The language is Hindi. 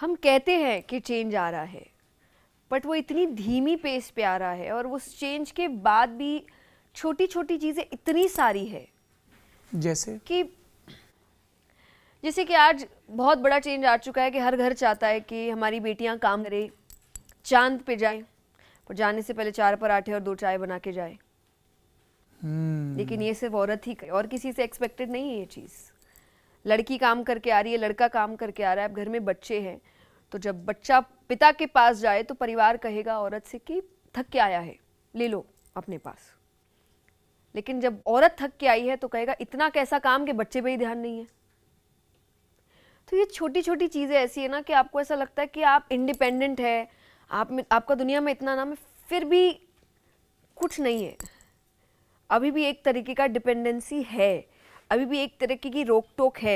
हम कहते हैं कि चेंज आ रहा है बट वो इतनी धीमी पेस पे आ रहा है और उस चेंज के बाद भी छोटी छोटी चीज़ें इतनी सारी है जैसे कि जैसे कि आज बहुत बड़ा चेंज आ चुका है कि हर घर चाहता है कि हमारी बेटियां काम करें चांद पे जाएं और जाने से पहले चार पराठे और दो चाय बना के जाए hmm. हम्म। लेकिन ये सिर्फ औरत ही करे और किसी से एक्सपेक्टेड नहीं है ये चीज़ लड़की काम करके आ रही है लड़का काम करके आ रहा है अब घर में बच्चे हैं तो जब बच्चा पिता के पास जाए तो परिवार कहेगा औरत से कि थक के आया है ले लो अपने पास लेकिन जब औरत थक के आई है तो कहेगा इतना कैसा काम कि बच्चे पे ही ध्यान नहीं है तो ये छोटी छोटी चीज़ें ऐसी है ना कि आपको ऐसा लगता है कि आप इंडिपेंडेंट है आप में आपका दुनिया में इतना नाम है फिर भी कुछ नहीं है अभी भी एक तरीके का डिपेंडेंसी है अभी भी एक तरीके की रोक टोक है